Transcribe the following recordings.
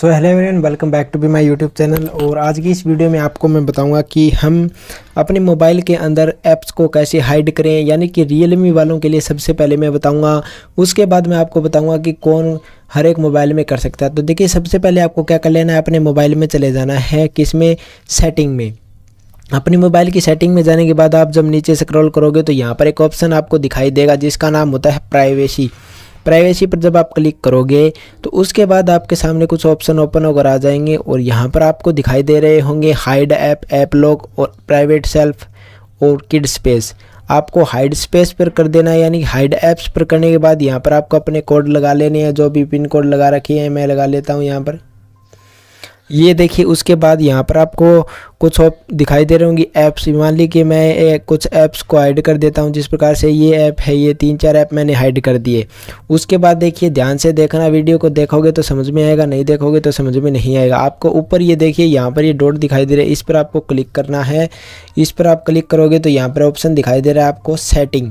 so hello everyone welcome back to be my YouTube channel और आज की इस वीडियो में आपको मैं बताऊंगा कि हम अपने मोबाइल के अंदर ऐप्स को कैसे हाइड करें यानी कि रियलमी वालों के लिए सबसे पहले मैं बताऊंगा उसके बाद मैं आपको बताऊंगा कि कौन हर एक मोबाइल में कर सकता है तो देखिए सबसे पहले आपको क्या कर लेना है अपने मोबाइल में चले जाना है किस में सेटिंग में अपने मोबाइल की सेटिंग में जाने के बाद आप जब नीचे स्क्रॉल करोगे तो यहाँ पर एक ऑप्शन आपको दिखाई देगा जिसका नाम होता है प्राइवेसी प्राइवेसी पर जब आप क्लिक करोगे तो उसके बाद आपके सामने कुछ ऑप्शन ओपन होकर आ जाएंगे और यहाँ पर आपको दिखाई दे रहे होंगे हाइड ऐप ऐप लॉक और प्राइवेट सेल्फ और किड स्पेस आपको हाइड स्पेस पर कर देना है यानी हाइड ऐप्स पर करने के बाद यहाँ पर आपको अपने कोड लगा लेने हैं जो भी पिन कोड लगा रखी है मैं लगा लेता हूँ यहाँ पर ये देखिए उसके बाद यहाँ पर आपको कुछ और दिखाई दे रहे होंगी ऐप्स मान लीजिए मैं कुछ ऐप्स को हाइड कर देता हूँ जिस प्रकार से ये ऐप है ये तीन चार ऐप मैंने हाइड कर दिए उसके बाद देखिए ध्यान से देखना वीडियो को देखोगे तो समझ में आएगा नहीं देखोगे तो समझ में नहीं आएगा आपको ऊपर ये देखिए यहाँ पर ये डोट दिखाई दे रहा है इस पर आपको क्लिक करना है इस पर आप क्लिक करोगे तो यहाँ पर ऑप्शन दिखाई दे रहा है आपको सेटिंग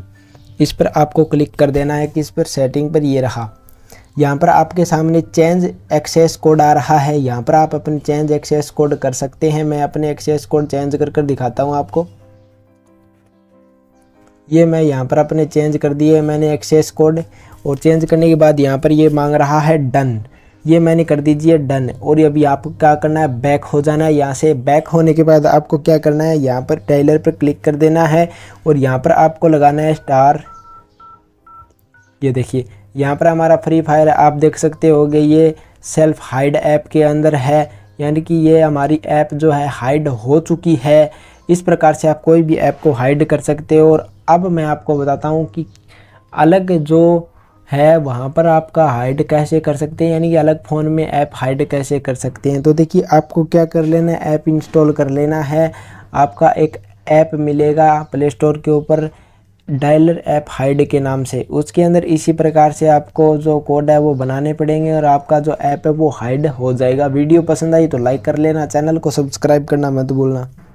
इस पर आपको क्लिक कर देना है कि इस पर सेटिंग पर ये रहा यहाँ पर आपके सामने चेंज एक्सेस कोड आ रहा है यहाँ पर आप अपने चेंज एक्सेस कोड कर सकते हैं मैं अपने एक्सेस कोड चेंज कर कर दिखाता हूँ आपको ये मैं यहाँ पर अपने चेंज कर दिए मैंने एक्सेस कोड और चेंज करने के बाद यहाँ पर ये मांग रहा है डन ये मैंने कर दीजिए डन और अभी आपको क्या करना है बैक हो जाना है यहाँ से बैक होने के बाद आपको क्या करना है यहाँ पर टेलर पर क्लिक कर देना है और यहाँ पर आपको लगाना है स्टार ये देखिए यहाँ पर हमारा फ्री फायर आप देख सकते होगे ये सेल्फ हाइड ऐप के अंदर है यानी कि ये हमारी ऐप जो है हाइड हो चुकी है इस प्रकार से आप कोई भी ऐप को हाइड कर सकते हो और अब मैं आपको बताता हूँ कि अलग जो है वहाँ पर आपका हाइड कैसे कर सकते हैं यानी कि अलग फ़ोन में ऐप हाइड कैसे कर सकते हैं तो देखिए आपको क्या कर लेना है ऐप इंस्टॉल कर लेना है आपका एक ऐप मिलेगा प्ले स्टोर के ऊपर डायलर ऐप हाइड के नाम से उसके अंदर इसी प्रकार से आपको जो कोड है वो बनाने पड़ेंगे और आपका जो ऐप है वो हाइड हो जाएगा वीडियो पसंद आई तो लाइक कर लेना चैनल को सब्सक्राइब करना मत भूलना